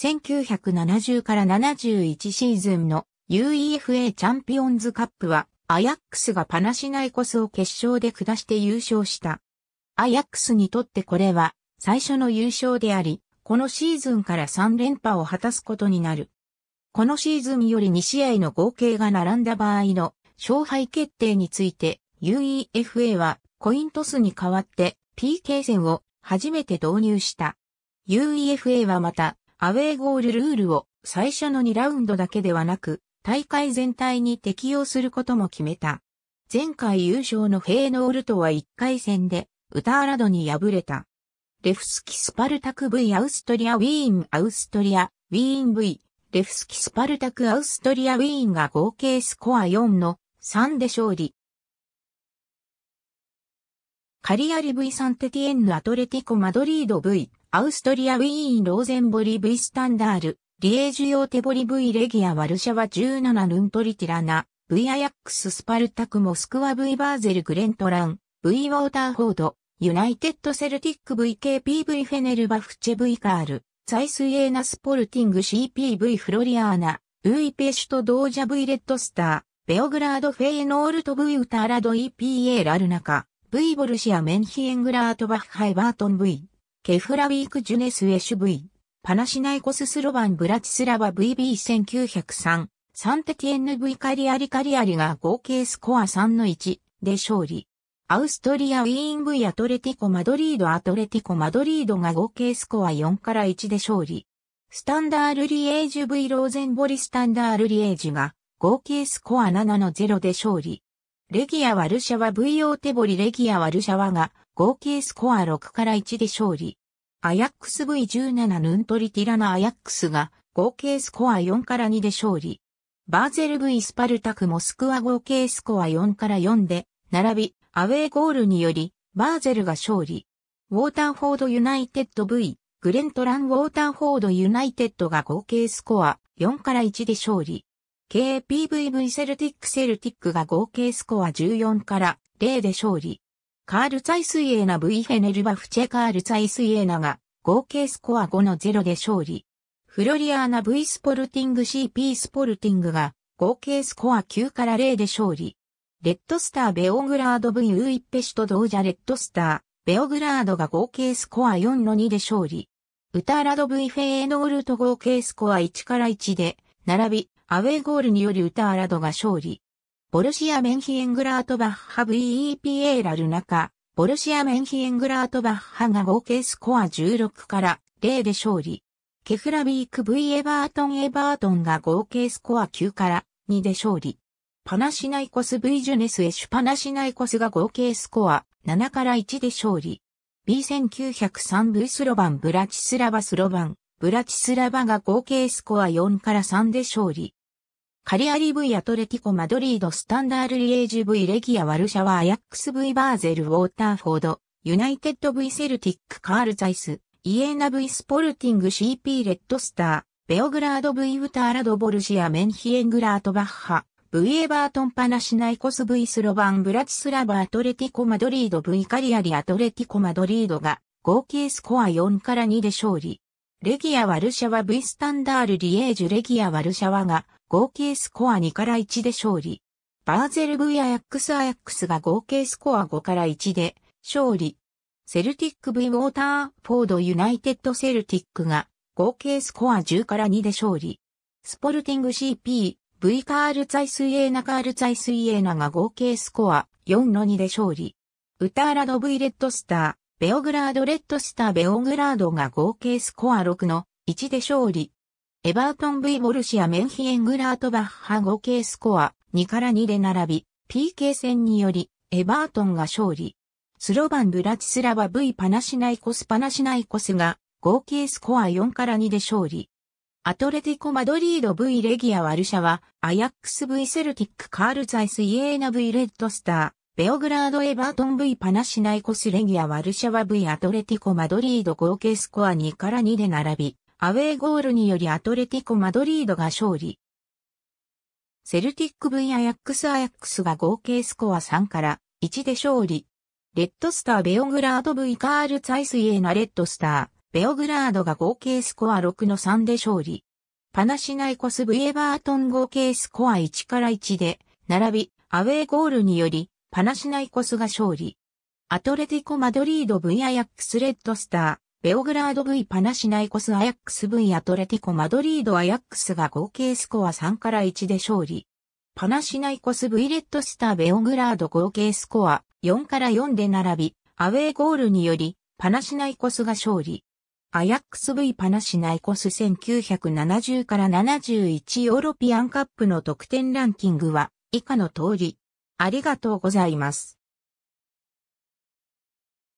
1970から71シーズンの UEFA チャンピオンズカップは、アヤックスがパナシナイコスを決勝で下して優勝した。アヤックスにとってこれは、最初の優勝であり、このシーズンから3連覇を果たすことになる。このシーズンより2試合の合計が並んだ場合の勝敗決定について UEFA はコイントスに代わって PK 戦を初めて導入した。UEFA はまたアウェーゴールルールを最初の2ラウンドだけではなく、大会全体に適用することも決めた。前回優勝のフェーノールとは1回戦で、ウターラドに敗れた。レフスキスパルタク V アウストリアウィーンアウストリアウィーン V レフスキスパルタクアウストリアウィーンが合計スコア4の3で勝利。カリアリ V サンテティエンヌアトレティコマドリード V アウストリアウィーンローゼンボリ V スタンダール、リエージュヨーテボリ V レギアワルシャワ17ルントリティラナ、V アヤックススパルタクモスクワ V バーゼルグレントラン、V ウォーターフォード、ユナイテッドセルティック VKPV フェネルバフチェ V カール、サイスイエーナスポルティング CPV フロリアーナ、ウイペシュトドージャ V レッドスター、ベオグラードフェイノールト V ウタラド EPA ラルナカ、V ボルシアメンヒエングラートバッハイバートン V。ケフラウィーク・ジュネス・エシュ・ブイ、パナシナイコス・スロバン・ブラチスラバ VB1903、サンテティエンヌ・ブイカリアリカリアリが合計スコア3の1で勝利。アウストリア・ウィーン・ブイ・アトレティコ・マドリード・アトレティコ・マドリードが合計スコア4から1で勝利。スタンダール・リエージュ・ブイ・ローゼンボリ・スタンダール・リエージュが合計スコア7の0で勝利。レギア・ワルシャワ v ーテボリ・レギア・ワルシャワが合計スコア6から1で勝利。アヤックス V17 ヌントリティラナアヤックスが合計スコア4から2で勝利。バーゼル V スパルタクモスクワ合計スコア4から4で並びアウェーゴールによりバーゼルが勝利。ウォーターフォードユナイテッド V グレントランウォーターフォードユナイテッドが合計スコア4から1で勝利。KPVV セルティックセルティックが合計スコア14から0で勝利。カールツァイスイエーナ V フェネルバフチェカールツァイスイエーナが合計スコア5の0で勝利。フロリアーナ V スポルティング CP スポルティングが合計スコア9から0で勝利。レッドスターベオグラード V ウイッペシュと同者レッドスターベオグラードが合計スコア4の2で勝利。ウターラド V フェエノールと合計スコア1から1で並び、アウェーゴールによりウターラドが勝利。ボルシア・メンヒエングラートバッハ VEPA ラルナカ、ボルシア・メンヒエングラートバッハが合計スコア16から0で勝利。ケフラビーク V エバートンエバートンが合計スコア9から2で勝利。パナシナイコス V ジュネスエシュパナシナイコスが合計スコア7から1で勝利。B1903 V スロバンブラチスラバスロバン、ブラチスラバが合計スコア4から3で勝利。カリアリ V アトレティコマドリードスタンダールリエージ V レギアワルシャワアヤックス V バーゼルウォーターフォード、ユナイテッド V セルティックカールザイス、イエーナ V スポルティング CP レッドスター、ベオグラード V ウターラドボルシアメンヒエングラートバッハ、V エバートンパナシナイコス V スロバンブラチスラバアトレティコマドリード V カリアリアトレティコマドリードが合計スコア4から2で勝利。レギアワルシャワ V スタンダールリエージュレギアワルシャワが合計スコア2から1で勝利。バーゼル V アヤックスアヤックスが合計スコア5から1で勝利。セルティック V ウォーターフォードユナイテッドセルティックが合計スコア10から2で勝利。スポルティング CP、V カールツァイスイエーナカールツァイスイエーナが合計スコア4の2で勝利。ウターラド V レッドスター、ベオグラードレッドスターベオグラードが合計スコア6の1で勝利。エバートン V ボルシア・メンヒエングラートバッハ合計スコア2から2で並び、PK 戦により、エバートンが勝利。スロバン・ブラチスラバ V パナシナイコスパナシナイコスが合計スコア4から2で勝利。アトレティコ・マドリード V レギア・ワルシャワ、アヤックス V セルティック・カールザイス・イエーナ V レッドスター、ベオグラード・エバートン V パナシナイコスレギア・ワルシャワ V アトレティコ・マドリード合計スコア2から2で並び、アウェーゴールによりアトレティコ・マドリードが勝利。セルティックイ・アヤックスアヤックスが合計スコア3から1で勝利。レッドスターベオグラード V カールツァイスイエナレッドスター、ベオグラードが合計スコア6の3で勝利。パナシナイコスブイ・エバートン合計スコア1から1で、並び、アウェーゴールにより、パナシナイコスが勝利。アトレティコ・マドリード V アヤックスレッドスター・ベオグラード V パナシナイコスアヤックス V アトレティコマドリードアヤックスが合計スコア3から1で勝利。パナシナイコス V レッドスターベオグラード合計スコア4から4で並び、アウェーゴールにより、パナシナイコスが勝利。アヤックス V パナシナイコス1970から71ヨーロピアンカップの得点ランキングは以下の通り。ありがとうございます。